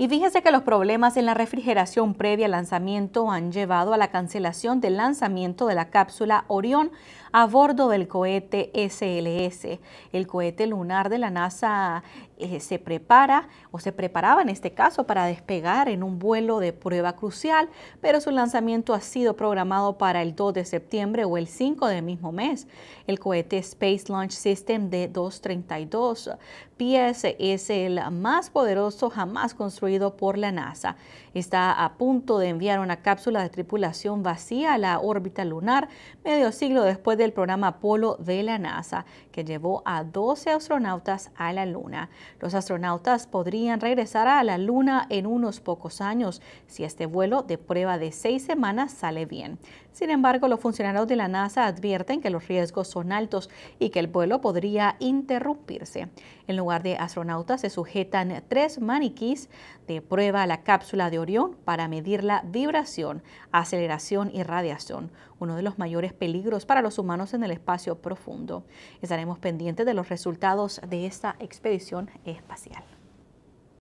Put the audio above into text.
Y fíjese que los problemas en la refrigeración previa al lanzamiento han llevado a la cancelación del lanzamiento de la cápsula Orión a bordo del cohete SLS. El cohete lunar de la NASA eh, se prepara o se preparaba en este caso para despegar en un vuelo de prueba crucial, pero su lanzamiento ha sido programado para el 2 de septiembre o el 5 del mismo mes. El cohete Space Launch System de 232 pies es el más poderoso jamás construido por la NASA. Está a punto de enviar una cápsula de tripulación vacía a la órbita lunar medio siglo después del programa Apolo de la NASA, que llevó a 12 astronautas a la Luna. Los astronautas podrían regresar a la Luna en unos pocos años si este vuelo de prueba de seis semanas sale bien. Sin embargo, los funcionarios de la NASA advierten que los riesgos son altos y que el vuelo podría interrumpirse. En lugar de astronautas se sujetan tres maniquís de prueba a la cápsula de Orión para medir la vibración, aceleración y radiación, uno de los mayores peligros para los humanos en el espacio profundo. Estaremos pendientes de los resultados de esta expedición espacial.